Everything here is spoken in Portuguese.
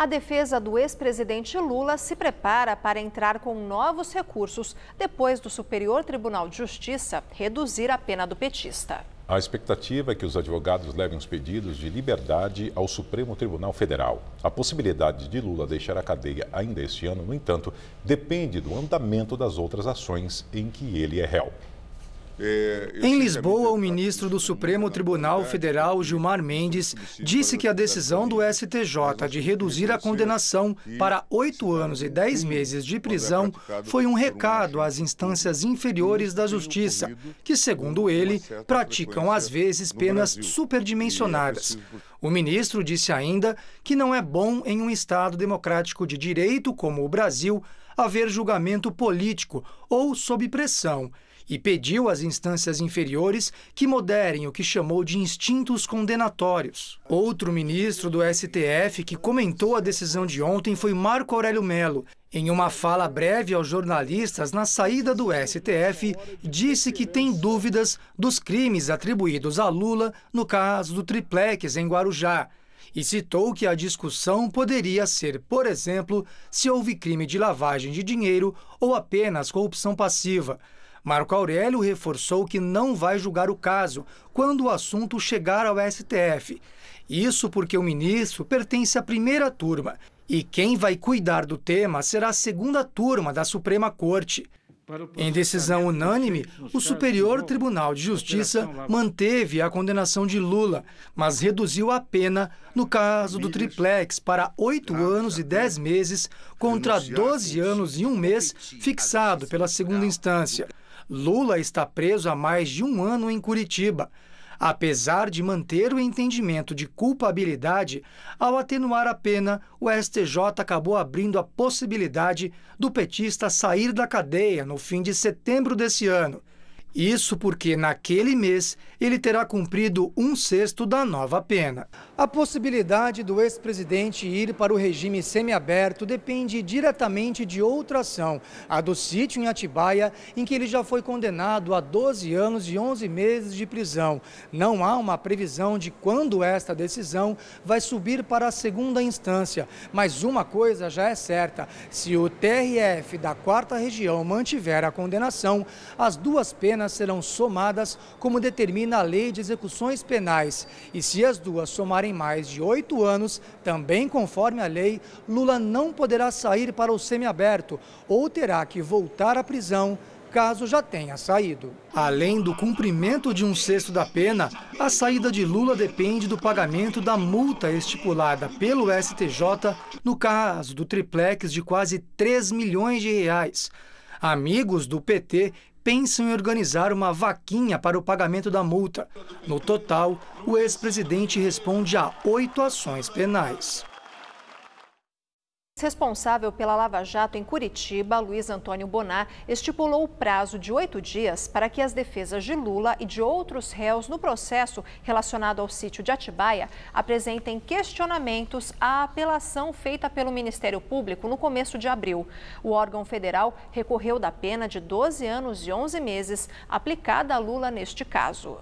a defesa do ex-presidente Lula se prepara para entrar com novos recursos depois do Superior Tribunal de Justiça reduzir a pena do petista. A expectativa é que os advogados levem os pedidos de liberdade ao Supremo Tribunal Federal. A possibilidade de Lula deixar a cadeia ainda este ano, no entanto, depende do andamento das outras ações em que ele é réu. É, em Lisboa, o tá ministro do Supremo Tribunal Federal, Gilmar Mendes, disse que a decisão do STJ de reduzir a condenação para oito anos e dez meses de prisão foi um recado às instâncias inferiores da justiça, que, segundo ele, praticam às vezes penas é superdimensionadas. O ministro disse ainda que não é bom em um Estado democrático de direito como o Brasil haver julgamento político ou sob pressão e pediu às instâncias inferiores que moderem o que chamou de instintos condenatórios. Outro ministro do STF que comentou a decisão de ontem foi Marco Aurélio Melo. Em uma fala breve aos jornalistas na saída do STF, disse que tem dúvidas dos crimes atribuídos a Lula no caso do triplex em Guarujá e citou que a discussão poderia ser, por exemplo, se houve crime de lavagem de dinheiro ou apenas corrupção passiva. Marco Aurélio reforçou que não vai julgar o caso quando o assunto chegar ao STF. Isso porque o ministro pertence à primeira turma e quem vai cuidar do tema será a segunda turma da Suprema Corte. Em decisão unânime, o Superior Tribunal de Justiça manteve a condenação de Lula, mas reduziu a pena no caso do triplex para oito anos e dez meses contra 12 anos e um mês fixado pela segunda instância. Lula está preso há mais de um ano em Curitiba, apesar de manter o entendimento de culpabilidade, ao atenuar a pena, o STJ acabou abrindo a possibilidade do petista sair da cadeia no fim de setembro desse ano, isso porque, naquele mês, ele terá cumprido um sexto da nova pena. A possibilidade do ex-presidente ir para o regime semiaberto depende diretamente de outra ação, a do sítio em Atibaia, em que ele já foi condenado a 12 anos e 11 meses de prisão. Não há uma previsão de quando esta decisão vai subir para a segunda instância, mas uma coisa já é certa: se o TRF da quarta região mantiver a condenação, as duas penas penas serão somadas como determina a Lei de Execuções Penais. E se as duas somarem mais de oito anos, também conforme a lei, Lula não poderá sair para o semiaberto ou terá que voltar à prisão caso já tenha saído. Além do cumprimento de um sexto da pena, a saída de Lula depende do pagamento da multa estipulada pelo STJ no caso do triplex de quase 3 milhões de reais. Amigos do PT pensam em organizar uma vaquinha para o pagamento da multa. No total, o ex-presidente responde a oito ações penais responsável pela Lava Jato em Curitiba, Luiz Antônio Bonar, estipulou o prazo de oito dias para que as defesas de Lula e de outros réus no processo relacionado ao sítio de Atibaia apresentem questionamentos à apelação feita pelo Ministério Público no começo de abril. O órgão federal recorreu da pena de 12 anos e 11 meses aplicada a Lula neste caso.